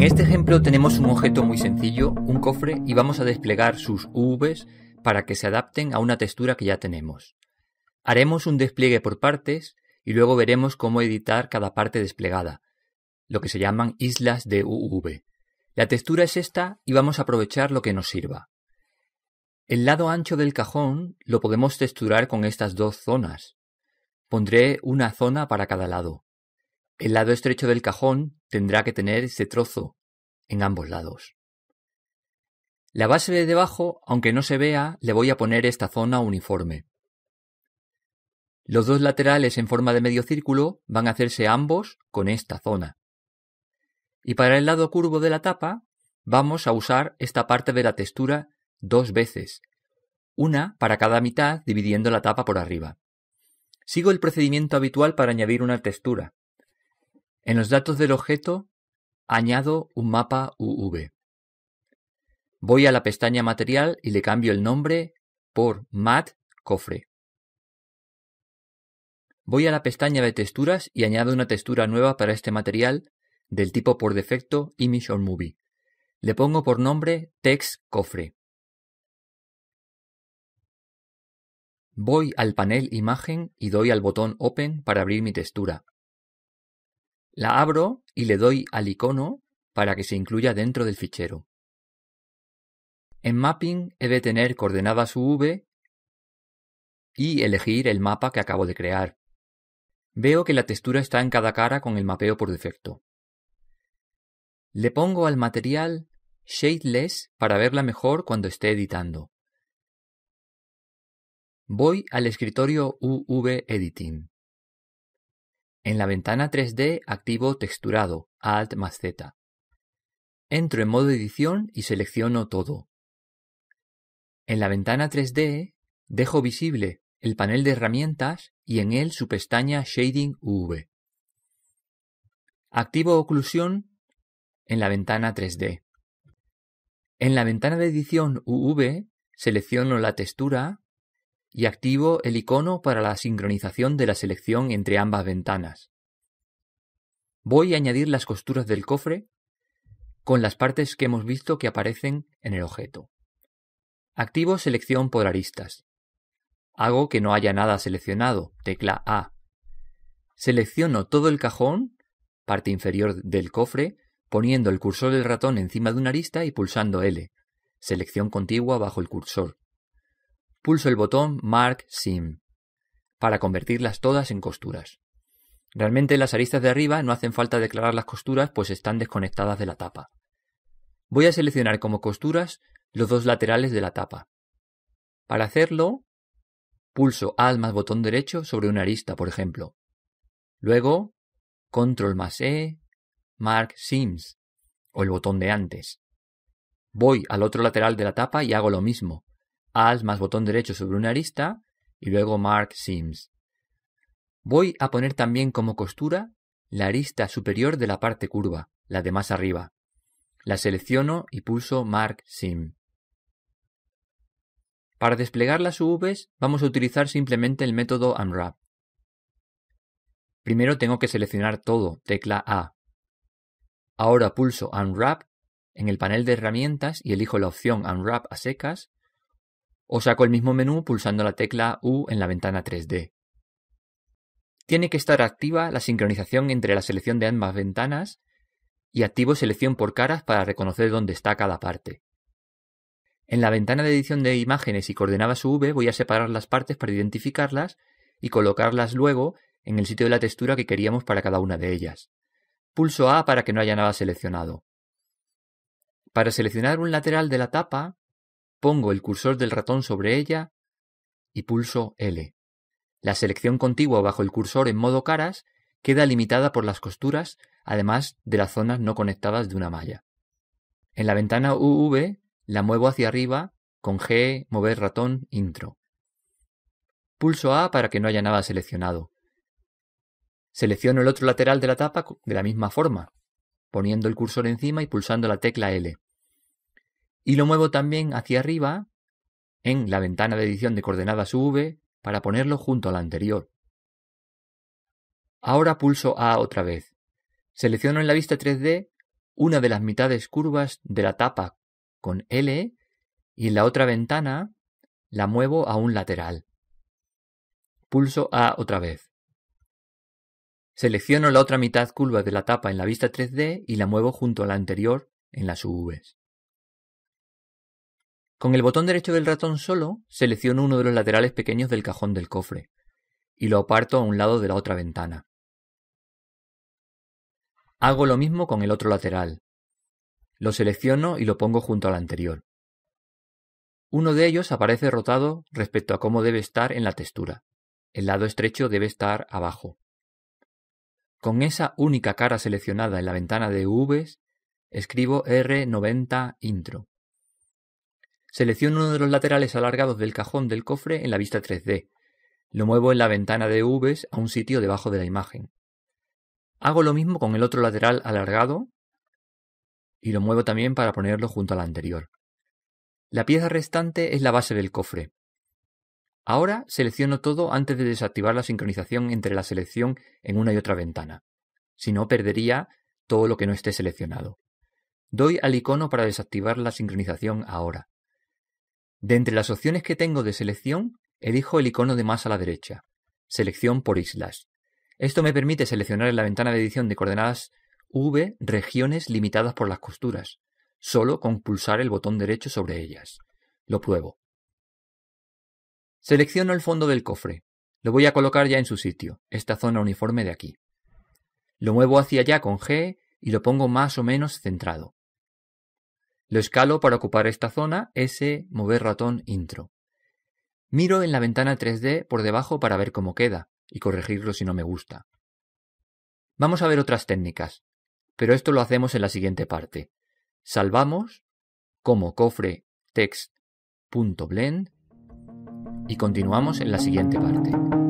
En este ejemplo tenemos un objeto muy sencillo, un cofre, y vamos a desplegar sus UVs para que se adapten a una textura que ya tenemos. Haremos un despliegue por partes y luego veremos cómo editar cada parte desplegada, lo que se llaman islas de UV. La textura es esta y vamos a aprovechar lo que nos sirva. El lado ancho del cajón lo podemos texturar con estas dos zonas. Pondré una zona para cada lado. El lado estrecho del cajón tendrá que tener ese trozo en ambos lados. La base de debajo, aunque no se vea, le voy a poner esta zona uniforme. Los dos laterales en forma de medio círculo van a hacerse ambos con esta zona. Y para el lado curvo de la tapa, vamos a usar esta parte de la textura dos veces, una para cada mitad dividiendo la tapa por arriba. Sigo el procedimiento habitual para añadir una textura. En los datos del objeto añado un mapa UV. Voy a la pestaña material y le cambio el nombre por mat cofre. Voy a la pestaña de texturas y añado una textura nueva para este material del tipo por defecto Image or Movie. Le pongo por nombre Text Cofre. Voy al panel Imagen y doy al botón Open para abrir mi textura. La abro y le doy al icono para que se incluya dentro del fichero. En Mapping he de tener coordenadas UV y elegir el mapa que acabo de crear. Veo que la textura está en cada cara con el mapeo por defecto. Le pongo al material Shadeless para verla mejor cuando esté editando. Voy al escritorio UV Editing en la ventana 3D activo Texturado, Alt más Z. Entro en modo edición y selecciono todo. En la ventana 3D dejo visible el panel de herramientas y en él su pestaña Shading UV. Activo oclusión en la ventana 3D. En la ventana de edición UV selecciono la textura y activo el icono para la sincronización de la selección entre ambas ventanas. Voy a añadir las costuras del cofre con las partes que hemos visto que aparecen en el objeto. Activo selección por aristas. Hago que no haya nada seleccionado, tecla A. Selecciono todo el cajón, parte inferior del cofre, poniendo el cursor del ratón encima de una arista y pulsando L, selección contigua bajo el cursor pulso el botón Mark Seam para convertirlas todas en costuras. Realmente las aristas de arriba no hacen falta declarar las costuras pues están desconectadas de la tapa. Voy a seleccionar como costuras los dos laterales de la tapa. Para hacerlo, pulso Alt más botón derecho sobre una arista, por ejemplo. Luego, Control más E, Mark Seams, o el botón de antes. Voy al otro lateral de la tapa y hago lo mismo, Alt más botón derecho sobre una arista y luego Mark Seams. Voy a poner también como costura la arista superior de la parte curva, la de más arriba. La selecciono y pulso Mark SIM. Para desplegar las UVs vamos a utilizar simplemente el método unwrap. Primero tengo que seleccionar todo, tecla A. Ahora pulso unwrap en el panel de herramientas y elijo la opción unwrap a secas o saco el mismo menú pulsando la tecla U en la ventana 3D. Tiene que estar activa la sincronización entre la selección de ambas ventanas y activo selección por caras para reconocer dónde está cada parte. En la ventana de edición de imágenes y coordenadas UV voy a separar las partes para identificarlas y colocarlas luego en el sitio de la textura que queríamos para cada una de ellas. Pulso A para que no haya nada seleccionado. Para seleccionar un lateral de la tapa, pongo el cursor del ratón sobre ella y pulso L. La selección contigua bajo el cursor en modo caras queda limitada por las costuras, además de las zonas no conectadas de una malla. En la ventana UV la muevo hacia arriba con G, mover ratón, intro. Pulso A para que no haya nada seleccionado. Selecciono el otro lateral de la tapa de la misma forma, poniendo el cursor encima y pulsando la tecla L y lo muevo también hacia arriba en la ventana de edición de coordenadas UV, para ponerlo junto a la anterior. Ahora pulso A otra vez. Selecciono en la vista 3D una de las mitades curvas de la tapa con L y en la otra ventana la muevo a un lateral. Pulso A otra vez. Selecciono la otra mitad curva de la tapa en la vista 3D y la muevo junto a la anterior en las UVs. Con el botón derecho del ratón solo, selecciono uno de los laterales pequeños del cajón del cofre y lo aparto a un lado de la otra ventana. Hago lo mismo con el otro lateral. Lo selecciono y lo pongo junto al anterior. Uno de ellos aparece rotado respecto a cómo debe estar en la textura. El lado estrecho debe estar abajo. Con esa única cara seleccionada en la ventana de V, escribo R90 intro Selecciono uno de los laterales alargados del cajón del cofre en la vista 3D. Lo muevo en la ventana de Vs a un sitio debajo de la imagen. Hago lo mismo con el otro lateral alargado y lo muevo también para ponerlo junto al anterior. La pieza restante es la base del cofre. Ahora selecciono todo antes de desactivar la sincronización entre la selección en una y otra ventana. Si no, perdería todo lo que no esté seleccionado. Doy al icono para desactivar la sincronización ahora. De entre las opciones que tengo de selección, elijo el icono de más a la derecha, selección por islas. Esto me permite seleccionar en la ventana de edición de coordenadas V regiones limitadas por las costuras, solo con pulsar el botón derecho sobre ellas. Lo pruebo. Selecciono el fondo del cofre. Lo voy a colocar ya en su sitio, esta zona uniforme de aquí. Lo muevo hacia allá con G y lo pongo más o menos centrado. Lo escalo para ocupar esta zona, ese mover ratón, intro. Miro en la ventana 3D por debajo para ver cómo queda y corregirlo si no me gusta. Vamos a ver otras técnicas, pero esto lo hacemos en la siguiente parte. Salvamos como cofre text.blend y continuamos en la siguiente parte.